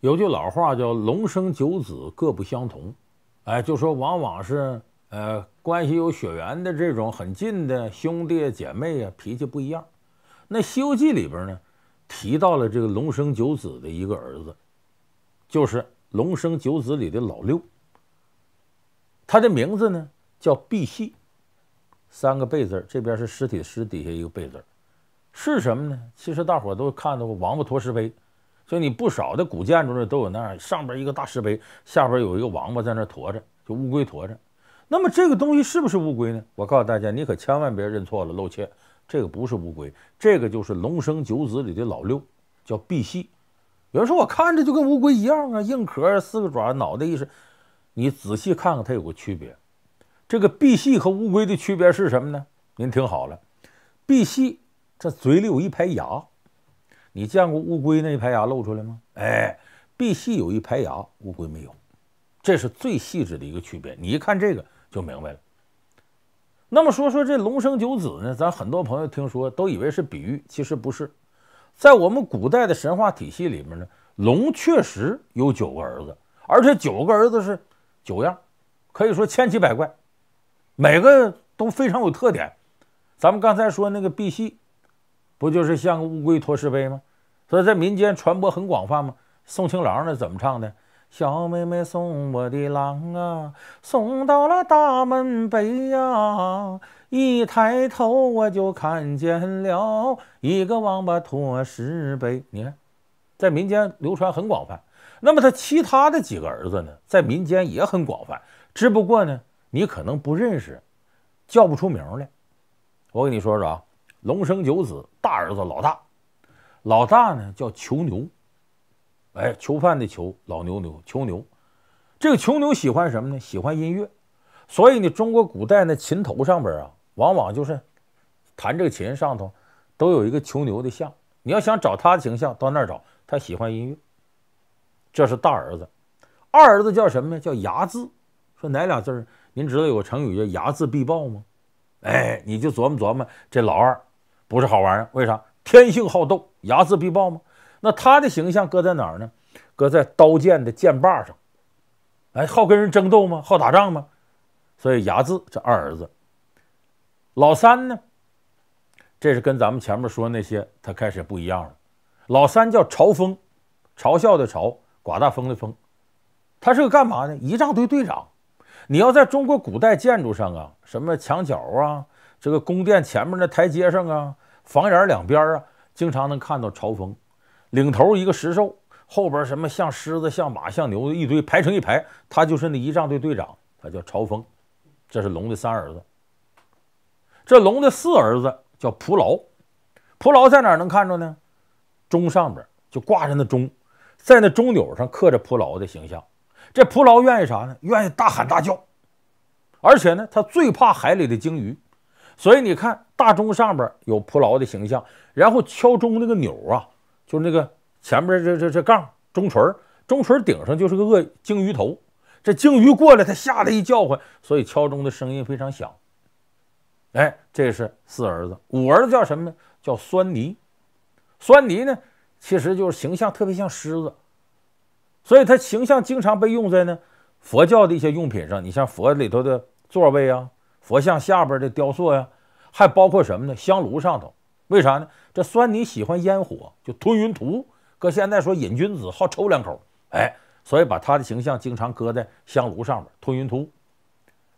有句老话叫“龙生九子各不相同”，哎，就说往往是呃关系有血缘的这种很近的兄弟姐妹啊，脾气不一样。那《西游记》里边呢，提到了这个“龙生九子”的一个儿子，就是“龙生九子”里的老六。他的名字呢叫赑屃，三个“贝”字，这边是尸体尸底下一个“贝”字，是什么呢？其实大伙都看到过“王八驮石碑”。就你不少的古建筑呢，都有那样上边一个大石碑，下边有一个王八在那驮着，就乌龟驮着。那么这个东西是不是乌龟呢？我告诉大家，你可千万别认错了，露怯！这个不是乌龟，这个就是龙生九子里的老六，叫碧玺。有人说我看着就跟乌龟一样啊，硬壳、四个爪、脑袋一伸。你仔细看看，它有个区别。这个碧玺和乌龟的区别是什么呢？您听好了，碧玺这嘴里有一排牙。你见过乌龟那一排牙露出来吗？哎，赑屃有一排牙，乌龟没有，这是最细致的一个区别。你一看这个就明白了。那么说说这龙生九子呢？咱很多朋友听说都以为是比喻，其实不是。在我们古代的神话体系里面呢，龙确实有九个儿子，而且九个儿子是九样，可以说千奇百怪，每个都非常有特点。咱们刚才说那个赑屃。不就是像乌龟驮石碑吗？所以，在民间传播很广泛吗？送情郎呢怎么唱的？小妹妹送我的郎啊，送到了大门北啊，一抬头我就看见了一个王八驮石碑。你看，在民间流传很广泛。那么，他其他的几个儿子呢，在民间也很广泛，只不过呢，你可能不认识，叫不出名来。我给你说说啊。龙生九子，大儿子老大，老大呢叫囚牛，哎，囚犯的囚，老牛牛囚牛，这个囚牛喜欢什么呢？喜欢音乐，所以呢，中国古代那琴头上边啊，往往就是弹这个琴上头，都有一个囚牛的像。你要想找他的形象，到那儿找。他喜欢音乐，这是大儿子。二儿子叫什么呢？叫睚眦。说哪俩字儿？您知道有个成语叫睚眦必报吗？哎，你就琢磨琢磨这老二。不是好玩儿为啥？天性好斗，睚眦必报吗？那他的形象搁在哪儿呢？搁在刀剑的剑把上。哎，好跟人争斗吗？好打仗吗？所以睚眦这二儿子。老三呢？这是跟咱们前面说那些他开始不一样了。老三叫嘲风，嘲笑的嘲，刮大风的风。他是个干嘛呢？仪仗队队长。你要在中国古代建筑上啊，什么墙角啊，这个宫殿前面那台阶上啊，房檐两边啊，经常能看到朝风。领头一个石兽，后边什么像狮子、像马、像牛的一堆排成一排，他就是那仪仗队队长，他叫朝风，这是龙的三儿子。这龙的四儿子叫蒲牢，蒲牢在哪能看着呢？钟上边就挂着那钟，在那钟钮上刻着蒲牢的形象。这蒲牢愿意啥呢？愿意大喊大叫，而且呢，他最怕海里的鲸鱼，所以你看大钟上边有蒲牢的形象，然后敲钟那个钮啊，就是那个前面这这这杠钟锤，钟锤顶上就是个鳄鲸鱼头，这鲸鱼过来，他吓得一叫唤，所以敲钟的声音非常响。哎，这是四儿子，五儿子叫什么呢？叫酸尼，酸尼呢，其实就是形象特别像狮子。所以他形象经常被用在呢佛教的一些用品上，你像佛里头的座位啊，佛像下边的雕塑呀，还包括什么呢？香炉上头，为啥呢？这酸猊喜欢烟火，就吞云吐。搁现在说，瘾君子好抽两口，哎，所以把他的形象经常搁在香炉上面，吞云吐。雾。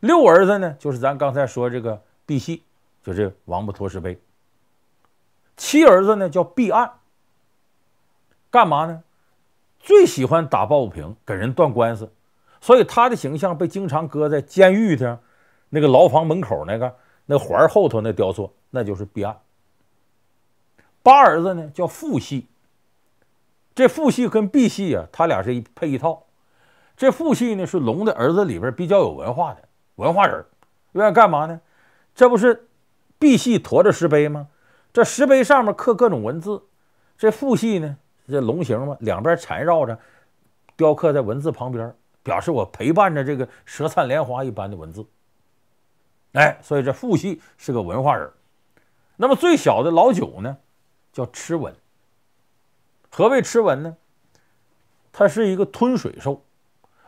六儿子呢，就是咱刚才说这个赑系，就是王八托石碑。七儿子呢叫赑岸，干嘛呢？最喜欢打抱不平，给人断官司，所以他的形象被经常搁在监狱的那个牢房门口那个那环后头那雕塑，那就是 B 系。八儿子呢叫富系，这富系跟 B 系啊，他俩是一配一套。这富系呢是龙的儿子里边比较有文化的文化人，愿意干嘛呢？这不是 B 系驮着石碑吗？这石碑上面刻各种文字，这富系呢？这龙形嘛，两边缠绕着，雕刻在文字旁边，表示我陪伴着这个舌灿莲花一般的文字。哎，所以这父系是个文化人。那么最小的老九呢，叫螭吻。何谓螭吻呢？它是一个吞水兽，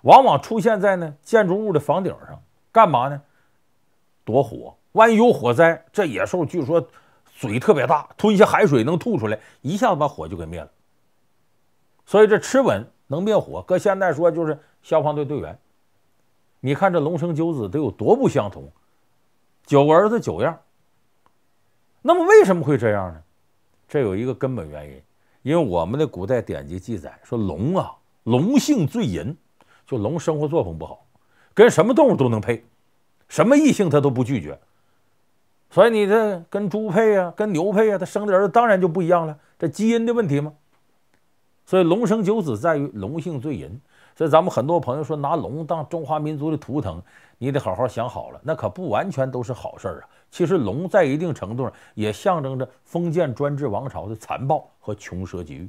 往往出现在呢建筑物的房顶上。干嘛呢？躲火。万一有火灾，这野兽据说嘴特别大，吞下海水能吐出来，一下子把火就给灭了。所以这吃稳能灭火，搁现在说就是消防队队员。你看这龙生九子都有多不相同，九儿子九样。那么为什么会这样呢？这有一个根本原因，因为我们的古代典籍记载说龙啊，龙性最淫，就龙生活作风不好，跟什么动物都能配，什么异性他都不拒绝。所以你这跟猪配啊，跟牛配啊，它生的儿子当然就不一样了。这基因的问题吗？所以龙生九子在于龙性最淫，所以咱们很多朋友说拿龙当中华民族的图腾，你得好好想好了，那可不完全都是好事儿啊。其实龙在一定程度上也象征着封建专制王朝的残暴和穷奢极欲。